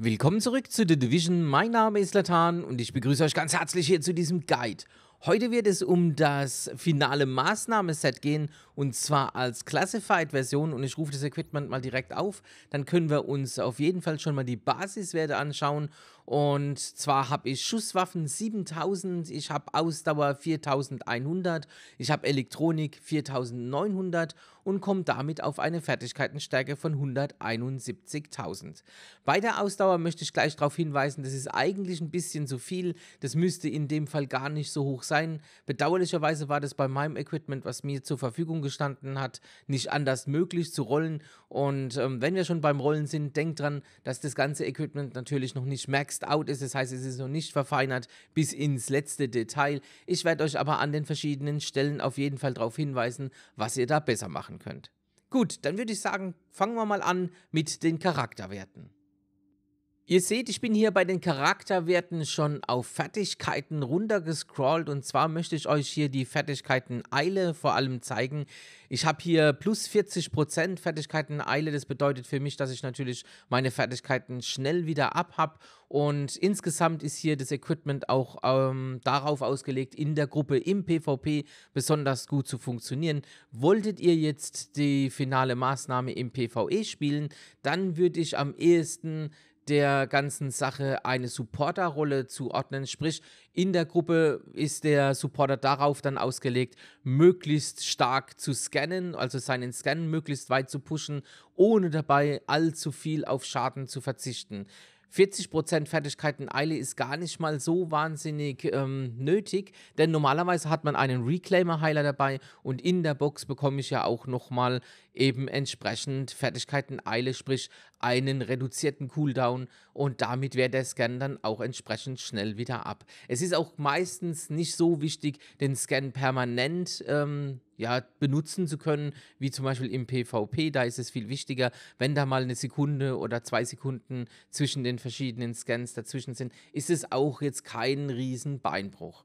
Willkommen zurück zu The Division. Mein Name ist Latan und ich begrüße euch ganz herzlich hier zu diesem Guide. Heute wird es um das finale Maßnahmeset gehen und zwar als Classified-Version und ich rufe das Equipment mal direkt auf. Dann können wir uns auf jeden Fall schon mal die Basiswerte anschauen und zwar habe ich Schusswaffen 7000, ich habe Ausdauer 4100, ich habe Elektronik 4900 und komme damit auf eine Fertigkeitenstärke von 171.000. Bei der Ausdauer möchte ich gleich darauf hinweisen, das ist eigentlich ein bisschen zu viel, das müsste in dem Fall gar nicht so hoch sein. Bedauerlicherweise war das bei meinem Equipment, was mir zur Verfügung gestanden hat, nicht anders möglich zu rollen. Und ähm, wenn wir schon beim Rollen sind, denkt dran, dass das ganze Equipment natürlich noch nicht max Text out ist. Das heißt, es ist noch nicht verfeinert bis ins letzte Detail. Ich werde euch aber an den verschiedenen Stellen auf jeden Fall darauf hinweisen, was ihr da besser machen könnt. Gut, dann würde ich sagen, fangen wir mal an mit den Charakterwerten. Ihr seht, ich bin hier bei den Charakterwerten schon auf Fertigkeiten runtergescrollt und zwar möchte ich euch hier die Fertigkeiten Eile vor allem zeigen. Ich habe hier plus 40% Fertigkeiten Eile, das bedeutet für mich, dass ich natürlich meine Fertigkeiten schnell wieder abhab und insgesamt ist hier das Equipment auch ähm, darauf ausgelegt, in der Gruppe im PvP besonders gut zu funktionieren. Wolltet ihr jetzt die finale Maßnahme im PvE spielen, dann würde ich am ehesten der ganzen Sache eine Supporterrolle zu ordnen. Sprich, in der Gruppe ist der Supporter darauf dann ausgelegt, möglichst stark zu scannen, also seinen Scan möglichst weit zu pushen, ohne dabei allzu viel auf Schaden zu verzichten. 40% Fertigkeiten Eile ist gar nicht mal so wahnsinnig ähm, nötig, denn normalerweise hat man einen Reclaimer-Heiler dabei und in der Box bekomme ich ja auch nochmal eben entsprechend Fertigkeiten Eile, sprich einen reduzierten Cooldown und damit wäre der Scan dann auch entsprechend schnell wieder ab. Es ist auch meistens nicht so wichtig, den Scan permanent ähm, ja, benutzen zu können, wie zum Beispiel im PvP. Da ist es viel wichtiger, wenn da mal eine Sekunde oder zwei Sekunden zwischen den verschiedenen Scans dazwischen sind, ist es auch jetzt kein riesen Beinbruch.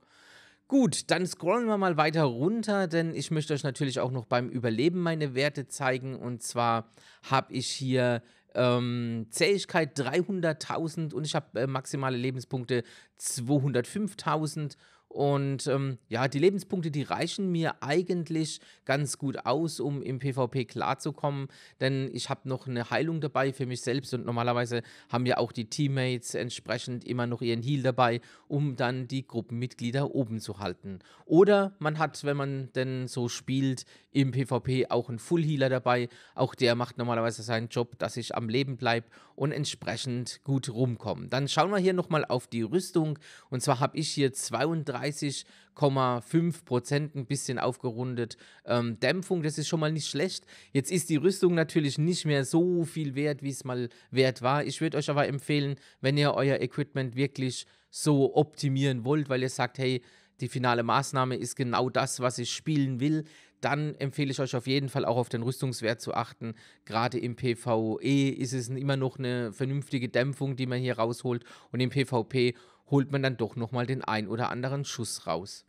Gut, dann scrollen wir mal weiter runter, denn ich möchte euch natürlich auch noch beim Überleben meine Werte zeigen. Und zwar habe ich hier ähm, Zähigkeit 300.000 und ich habe äh, maximale Lebenspunkte 205.000 und ähm, ja, die Lebenspunkte, die reichen mir eigentlich ganz gut aus, um im PvP klarzukommen, denn ich habe noch eine Heilung dabei für mich selbst und normalerweise haben ja auch die Teammates entsprechend immer noch ihren Heal dabei, um dann die Gruppenmitglieder oben zu halten. Oder man hat, wenn man denn so spielt, im PvP auch einen Full Healer dabei. Auch der macht normalerweise seinen Job, dass ich am Leben bleibe und entsprechend gut rumkomme. Dann schauen wir hier nochmal auf die Rüstung und zwar habe ich hier 32 30,5 Prozent, ein bisschen aufgerundet ähm, Dämpfung. Das ist schon mal nicht schlecht. Jetzt ist die Rüstung natürlich nicht mehr so viel wert, wie es mal wert war. Ich würde euch aber empfehlen, wenn ihr euer Equipment wirklich so optimieren wollt, weil ihr sagt, hey, die finale Maßnahme ist genau das, was ich spielen will, dann empfehle ich euch auf jeden Fall auch auf den Rüstungswert zu achten. Gerade im PvE ist es immer noch eine vernünftige Dämpfung, die man hier rausholt und im PvP holt man dann doch nochmal den ein oder anderen Schuss raus.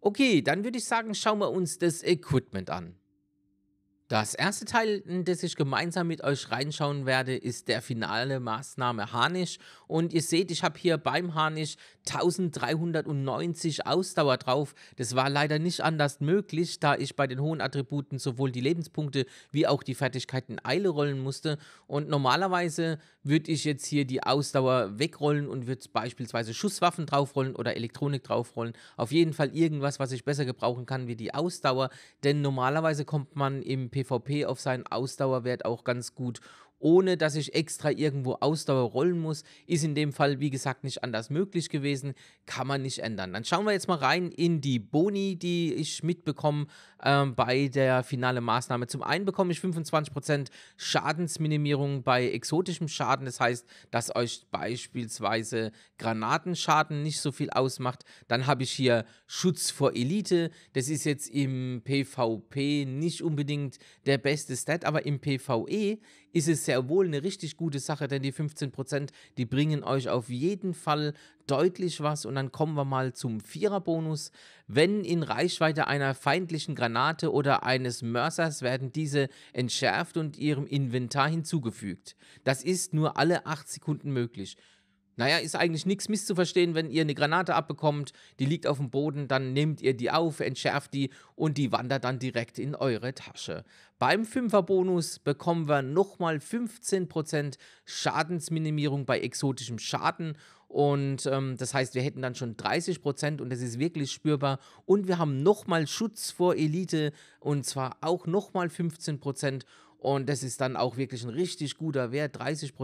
Okay, dann würde ich sagen, schauen wir uns das Equipment an. Das erste Teil, in das ich gemeinsam mit euch reinschauen werde, ist der finale Maßnahme Harnisch. Und ihr seht, ich habe hier beim Harnisch 1390 Ausdauer drauf. Das war leider nicht anders möglich, da ich bei den hohen Attributen sowohl die Lebenspunkte wie auch die Fertigkeiten Eile rollen musste. Und normalerweise würde ich jetzt hier die Ausdauer wegrollen und würde beispielsweise Schusswaffen draufrollen oder Elektronik draufrollen. Auf jeden Fall irgendwas, was ich besser gebrauchen kann wie die Ausdauer, denn normalerweise kommt man im PvP auf seinen Ausdauerwert auch ganz gut ohne dass ich extra irgendwo Ausdauer rollen muss, ist in dem Fall, wie gesagt, nicht anders möglich gewesen, kann man nicht ändern. Dann schauen wir jetzt mal rein in die Boni, die ich mitbekomme ähm, bei der finale Maßnahme. Zum einen bekomme ich 25% Schadensminimierung bei exotischem Schaden, das heißt, dass euch beispielsweise Granatenschaden nicht so viel ausmacht. Dann habe ich hier Schutz vor Elite, das ist jetzt im PvP nicht unbedingt der beste Stat, aber im PvE ist es sehr wohl eine richtig gute Sache, denn die 15%, die bringen euch auf jeden Fall deutlich was und dann kommen wir mal zum Vierer-Bonus. Wenn in Reichweite einer feindlichen Granate oder eines Mörsers werden diese entschärft und ihrem Inventar hinzugefügt. Das ist nur alle 8 Sekunden möglich. Naja, ist eigentlich nichts misszuverstehen, wenn ihr eine Granate abbekommt, die liegt auf dem Boden, dann nehmt ihr die auf, entschärft die und die wandert dann direkt in eure Tasche. Beim 5er Bonus bekommen wir nochmal 15% Schadensminimierung bei exotischem Schaden und ähm, das heißt, wir hätten dann schon 30% und das ist wirklich spürbar und wir haben nochmal Schutz vor Elite und zwar auch nochmal 15% und das ist dann auch wirklich ein richtig guter Wert, 30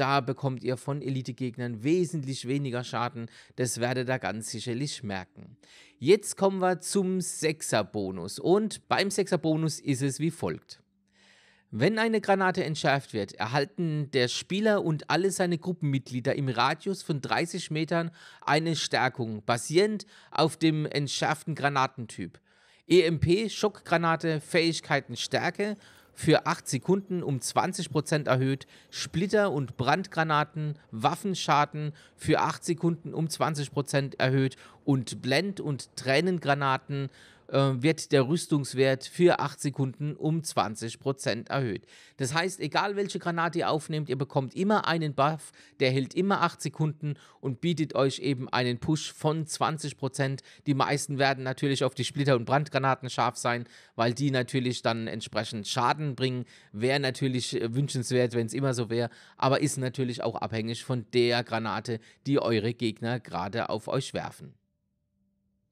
da bekommt ihr von Elite-Gegnern wesentlich weniger Schaden. Das werdet ihr ganz sicherlich merken. Jetzt kommen wir zum 6er-Bonus. Und beim 6er-Bonus ist es wie folgt. Wenn eine Granate entschärft wird, erhalten der Spieler und alle seine Gruppenmitglieder im Radius von 30 Metern eine Stärkung, basierend auf dem entschärften Granatentyp. EMP, Schockgranate, Fähigkeiten Stärke für 8 Sekunden um 20% erhöht, Splitter- und Brandgranaten, Waffenschaden für 8 Sekunden um 20% erhöht und Blend- und Tränengranaten äh, wird der Rüstungswert für 8 Sekunden um 20% erhöht. Das heißt, egal welche Granate ihr aufnehmt, ihr bekommt immer einen Buff, der hält immer 8 Sekunden und bietet euch eben einen Push von 20%. Die meisten werden natürlich auf die Splitter- und Brandgranaten scharf sein, weil die natürlich dann entsprechend Schaden bringen. Wäre natürlich äh, wünschenswert, wenn es immer so wäre, aber ist natürlich auch abhängig von der Granate, die eure Gegner gerade auf euch werfen.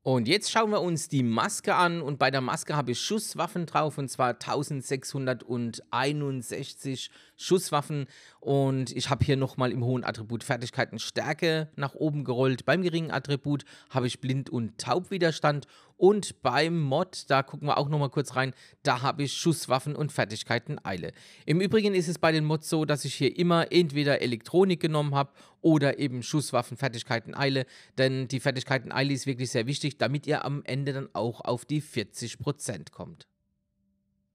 Und jetzt schauen wir uns die Maske an und bei der Maske habe ich Schusswaffen drauf und zwar 1661 Schusswaffen und ich habe hier nochmal im hohen Attribut Fertigkeiten Stärke nach oben gerollt. Beim geringen Attribut habe ich Blind- und Taubwiderstand und beim Mod, da gucken wir auch nochmal kurz rein, da habe ich Schusswaffen und Fertigkeiten Eile. Im Übrigen ist es bei den Mods so, dass ich hier immer entweder Elektronik genommen habe oder eben Schusswaffen, Fertigkeiten Eile, denn die Fertigkeiten Eile ist wirklich sehr wichtig, damit ihr am Ende dann auch auf die 40% kommt.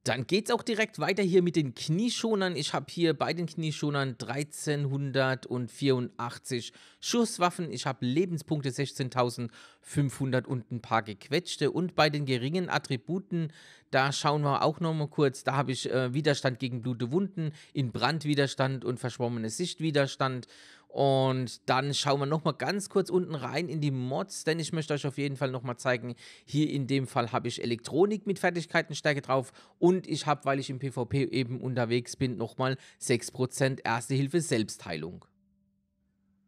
Dann geht's auch direkt weiter hier mit den Knieschonern. Ich habe hier bei den Knieschonern 1384 Schusswaffen. Ich habe Lebenspunkte 16.500 und ein paar gequetschte. Und bei den geringen Attributen, da schauen wir auch nochmal kurz. Da habe ich äh, Widerstand gegen Blute Wunden, in Brandwiderstand und verschwommenes Sichtwiderstand und dann schauen wir nochmal ganz kurz unten rein in die Mods, denn ich möchte euch auf jeden Fall nochmal zeigen, hier in dem Fall habe ich Elektronik mit Fertigkeitenstärke drauf und ich habe, weil ich im PvP eben unterwegs bin, nochmal 6% Erste Hilfe Selbstheilung.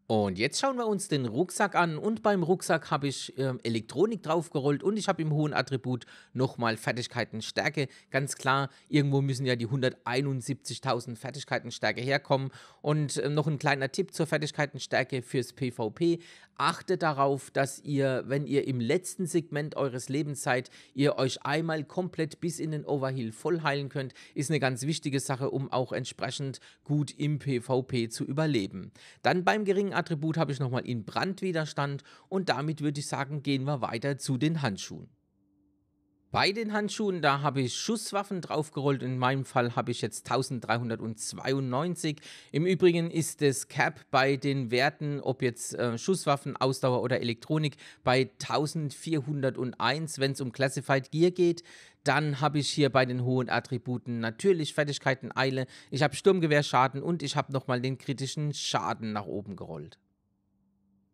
Und jetzt schauen wir uns den Rucksack an und beim Rucksack habe ich äh, Elektronik draufgerollt und ich habe im hohen Attribut nochmal Fertigkeiten Stärke. Ganz klar, irgendwo müssen ja die 171.000 Fertigkeiten Stärke herkommen. Und äh, noch ein kleiner Tipp zur Fertigkeiten Stärke fürs PvP. Achtet darauf, dass ihr, wenn ihr im letzten Segment eures Lebens seid, ihr euch einmal komplett bis in den Overheal voll heilen könnt. Ist eine ganz wichtige Sache, um auch entsprechend gut im PvP zu überleben. Dann beim geringen Attribut habe ich nochmal in Brandwiderstand und damit würde ich sagen, gehen wir weiter zu den Handschuhen. Bei den Handschuhen, da habe ich Schusswaffen draufgerollt. In meinem Fall habe ich jetzt 1392. Im Übrigen ist das Cap bei den Werten, ob jetzt äh, Schusswaffen, Ausdauer oder Elektronik, bei 1401. Wenn es um Classified Gear geht, dann habe ich hier bei den hohen Attributen natürlich Fertigkeiten, Eile. Ich habe Sturmgewehrschaden und ich habe nochmal den kritischen Schaden nach oben gerollt.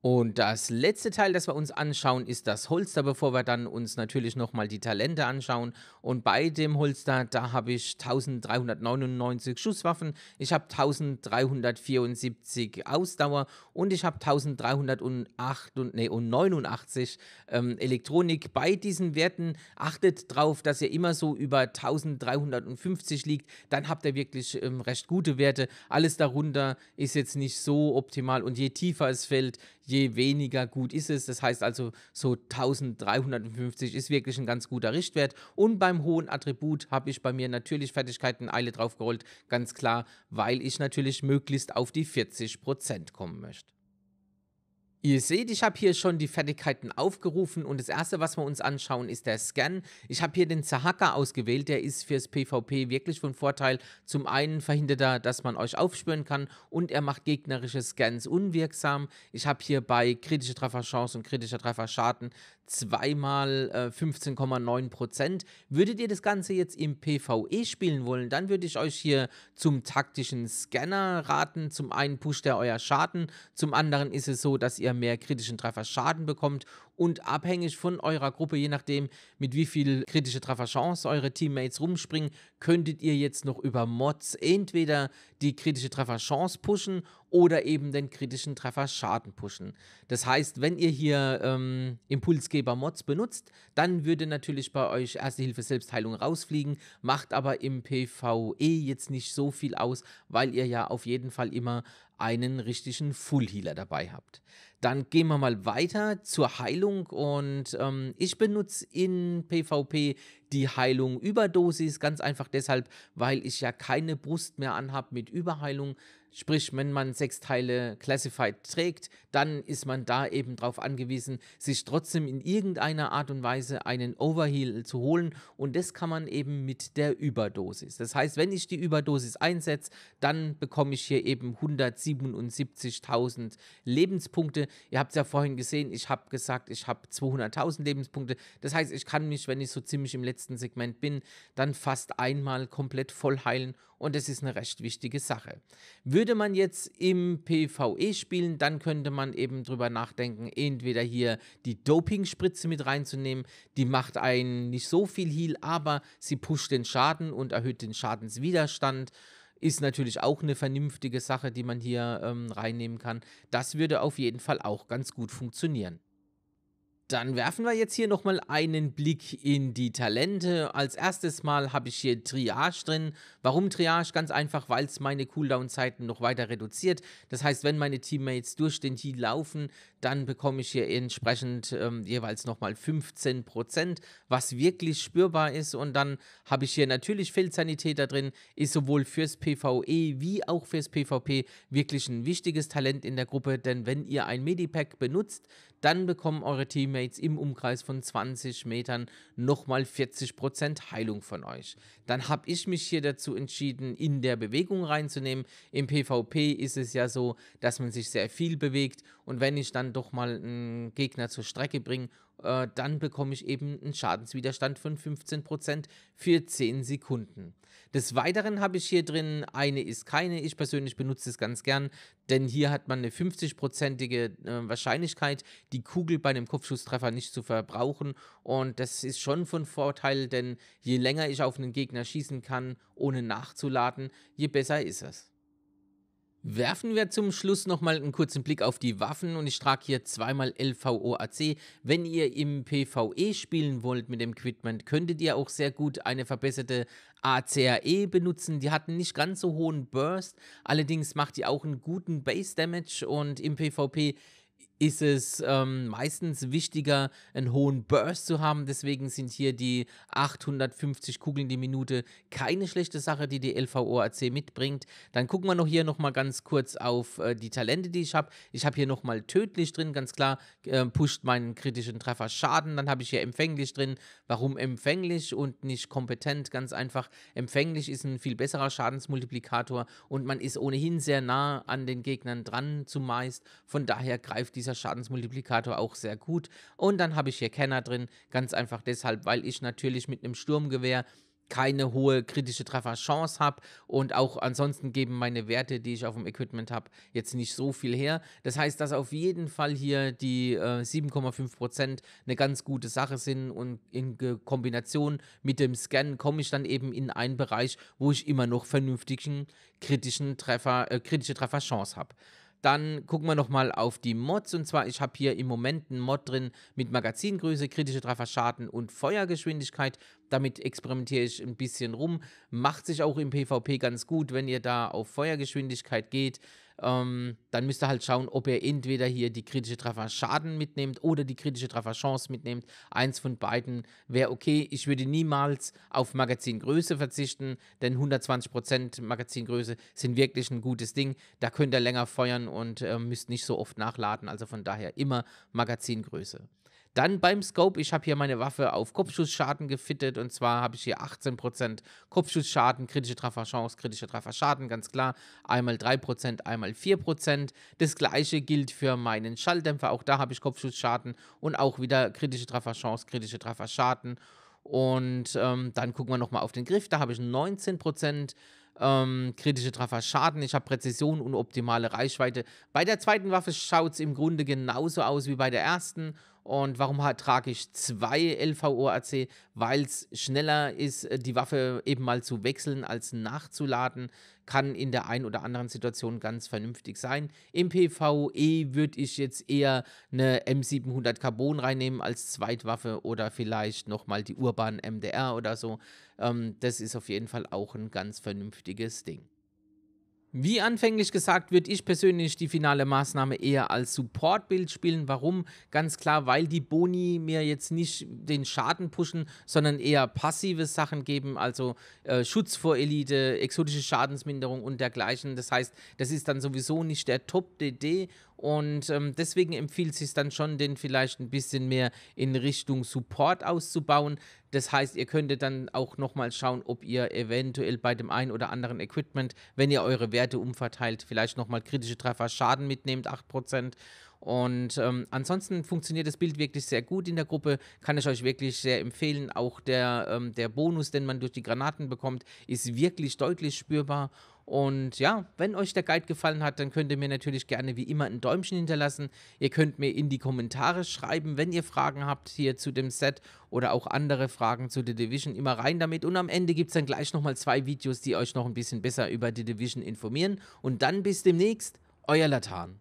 Und das letzte Teil, das wir uns anschauen, ist das Holster, bevor wir dann uns natürlich nochmal die Talente anschauen. Und bei dem Holster, da habe ich 1399 Schusswaffen, ich habe 1374 Ausdauer und ich habe 1389 ähm, Elektronik. Bei diesen Werten achtet drauf, dass ihr immer so über 1350 liegt, dann habt ihr wirklich ähm, recht gute Werte. Alles darunter ist jetzt nicht so optimal und je tiefer es fällt, je weniger gut ist es. Das heißt also, so 1350 ist wirklich ein ganz guter Richtwert. Und beim hohen Attribut habe ich bei mir natürlich Fertigkeiten Eile draufgerollt, ganz klar, weil ich natürlich möglichst auf die 40% kommen möchte. Ihr seht, ich habe hier schon die Fertigkeiten aufgerufen und das erste, was wir uns anschauen, ist der Scan. Ich habe hier den Zahaka ausgewählt, der ist fürs PvP wirklich von Vorteil. Zum einen verhindert er, dass man euch aufspüren kann und er macht gegnerische Scans unwirksam. Ich habe hier bei kritischer Trefferchance und kritischer Trefferschaden zweimal äh, 15,9 Prozent. Würdet ihr das Ganze jetzt im PvE spielen wollen, dann würde ich euch hier zum taktischen Scanner raten. Zum einen pusht er euer Schaden, zum anderen ist es so, dass ihr mehr kritischen Treffer Schaden bekommt und abhängig von eurer Gruppe, je nachdem, mit wie viel kritische Trefferchance eure Teammates rumspringen, könntet ihr jetzt noch über Mods entweder die kritische Trefferchance pushen oder eben den kritischen Trefferschaden pushen. Das heißt, wenn ihr hier ähm, Impulsgeber-Mods benutzt, dann würde natürlich bei euch Erste Hilfe Selbstheilung rausfliegen, macht aber im PvE jetzt nicht so viel aus, weil ihr ja auf jeden Fall immer einen richtigen Full Healer dabei habt. Dann gehen wir mal weiter zur Heilung und ähm, ich benutze in PvP die Heilung Überdosis, ganz einfach deshalb, weil ich ja keine Brust mehr anhab mit Überheilung, Sprich, wenn man sechs Teile Classified trägt, dann ist man da eben darauf angewiesen, sich trotzdem in irgendeiner Art und Weise einen Overheal zu holen. Und das kann man eben mit der Überdosis. Das heißt, wenn ich die Überdosis einsetze, dann bekomme ich hier eben 177.000 Lebenspunkte. Ihr habt es ja vorhin gesehen, ich habe gesagt, ich habe 200.000 Lebenspunkte. Das heißt, ich kann mich, wenn ich so ziemlich im letzten Segment bin, dann fast einmal komplett voll heilen. Und das ist eine recht wichtige Sache. Wir würde man jetzt im PvE spielen, dann könnte man eben drüber nachdenken, entweder hier die Doping-Spritze mit reinzunehmen, die macht einen nicht so viel Heal, aber sie pusht den Schaden und erhöht den Schadenswiderstand ist natürlich auch eine vernünftige Sache, die man hier ähm, reinnehmen kann. Das würde auf jeden Fall auch ganz gut funktionieren. Dann werfen wir jetzt hier nochmal einen Blick in die Talente. Als erstes Mal habe ich hier Triage drin. Warum Triage? Ganz einfach, weil es meine Cooldown-Zeiten noch weiter reduziert. Das heißt, wenn meine Teammates durch den Heal laufen, dann bekomme ich hier entsprechend ähm, jeweils nochmal 15%, was wirklich spürbar ist. Und dann habe ich hier natürlich Feldsanitäter drin, ist sowohl fürs PvE wie auch fürs PvP wirklich ein wichtiges Talent in der Gruppe, denn wenn ihr ein Medipack benutzt, dann bekommen eure Teammates im Umkreis von 20 Metern nochmal 40% Heilung von euch. Dann habe ich mich hier dazu entschieden, in der Bewegung reinzunehmen. Im PvP ist es ja so, dass man sich sehr viel bewegt und wenn ich dann doch mal einen Gegner zur Strecke bringe äh, dann bekomme ich eben einen Schadenswiderstand von 15% für 10 Sekunden. Des Weiteren habe ich hier drin eine ist keine. Ich persönlich benutze es ganz gern, denn hier hat man eine 50%ige äh, Wahrscheinlichkeit, die Kugel bei einem Kopfschusstreffer nicht zu verbrauchen. Und das ist schon von Vorteil, denn je länger ich auf einen Gegner schießen kann, ohne nachzuladen, je besser ist es. Werfen wir zum Schluss nochmal einen kurzen Blick auf die Waffen und ich trage hier zweimal LVOAC. Wenn ihr im PvE spielen wollt mit dem Equipment, könntet ihr auch sehr gut eine verbesserte ACAE benutzen. Die hat einen nicht ganz so hohen Burst, allerdings macht die auch einen guten Base Damage und im PvP ist es ähm, meistens wichtiger, einen hohen Burst zu haben. Deswegen sind hier die 850 Kugeln die Minute keine schlechte Sache, die die LVOAC mitbringt. Dann gucken wir noch hier nochmal ganz kurz auf äh, die Talente, die ich habe. Ich habe hier nochmal tödlich drin, ganz klar, äh, pusht meinen kritischen Treffer Schaden. Dann habe ich hier empfänglich drin. Warum empfänglich und nicht kompetent? Ganz einfach, empfänglich ist ein viel besserer Schadensmultiplikator und man ist ohnehin sehr nah an den Gegnern dran zumeist. Von daher greift dieser dieser Schadensmultiplikator auch sehr gut. Und dann habe ich hier Kenner drin, ganz einfach deshalb, weil ich natürlich mit einem Sturmgewehr keine hohe kritische Trefferchance habe und auch ansonsten geben meine Werte, die ich auf dem Equipment habe, jetzt nicht so viel her. Das heißt, dass auf jeden Fall hier die äh, 7,5% eine ganz gute Sache sind und in Kombination mit dem Scan komme ich dann eben in einen Bereich, wo ich immer noch vernünftigen kritischen Treffer, äh, kritische Trefferchance habe. Dann gucken wir nochmal auf die Mods. Und zwar, ich habe hier im Moment einen Mod drin mit Magazingröße, kritische Trefferschaden und Feuergeschwindigkeit. Damit experimentiere ich ein bisschen rum. Macht sich auch im PvP ganz gut, wenn ihr da auf Feuergeschwindigkeit geht ähm, dann müsst ihr halt schauen, ob ihr entweder hier die kritische Treffer Schaden mitnimmt oder die kritische Treffer Chance mitnimmt. Eins von beiden wäre okay. Ich würde niemals auf Magazingröße verzichten, denn 120% Magazingröße sind wirklich ein gutes Ding. Da könnt ihr länger feuern und äh, müsst nicht so oft nachladen. Also von daher immer Magazingröße. Dann beim Scope, ich habe hier meine Waffe auf Kopfschussschaden gefittet und zwar habe ich hier 18% Kopfschussschaden, kritische Trefferchance, kritische Trefferschaden, ganz klar. Einmal 3%, einmal 4%. Das gleiche gilt für meinen Schalldämpfer, auch da habe ich Kopfschussschaden und auch wieder kritische Trefferchance, kritische Trefferschaden. Und ähm, dann gucken wir nochmal auf den Griff, da habe ich 19%. Ähm, kritische Treffer Schaden, ich habe Präzision und optimale Reichweite. Bei der zweiten Waffe schaut es im Grunde genauso aus wie bei der ersten und warum trage ich zwei LVOAC? Weil es schneller ist, äh, die Waffe eben mal zu wechseln als nachzuladen. Kann in der einen oder anderen Situation ganz vernünftig sein. Im PvE würde ich jetzt eher eine M700 Carbon reinnehmen als Zweitwaffe oder vielleicht nochmal die Urban MDR oder so. Ähm, das ist auf jeden Fall auch ein ganz vernünftiges Ding. Wie anfänglich gesagt, würde ich persönlich die finale Maßnahme eher als support bild spielen. Warum? Ganz klar, weil die Boni mir jetzt nicht den Schaden pushen, sondern eher passive Sachen geben, also äh, Schutz vor Elite, exotische Schadensminderung und dergleichen. Das heißt, das ist dann sowieso nicht der Top-DD und ähm, deswegen empfiehlt es sich dann schon, den vielleicht ein bisschen mehr in Richtung Support auszubauen. Das heißt, ihr könntet dann auch nochmal schauen, ob ihr eventuell bei dem einen oder anderen Equipment, wenn ihr eure Werte umverteilt, vielleicht nochmal kritische Treffer Schaden mitnehmt, 8%. Und ähm, ansonsten funktioniert das Bild wirklich sehr gut in der Gruppe. Kann ich euch wirklich sehr empfehlen. Auch der, ähm, der Bonus, den man durch die Granaten bekommt, ist wirklich deutlich spürbar. Und ja, wenn euch der Guide gefallen hat, dann könnt ihr mir natürlich gerne wie immer ein Däumchen hinterlassen. Ihr könnt mir in die Kommentare schreiben, wenn ihr Fragen habt hier zu dem Set oder auch andere Fragen zu The Division. Immer rein damit. Und am Ende gibt es dann gleich nochmal zwei Videos, die euch noch ein bisschen besser über The Division informieren. Und dann bis demnächst, euer Latan.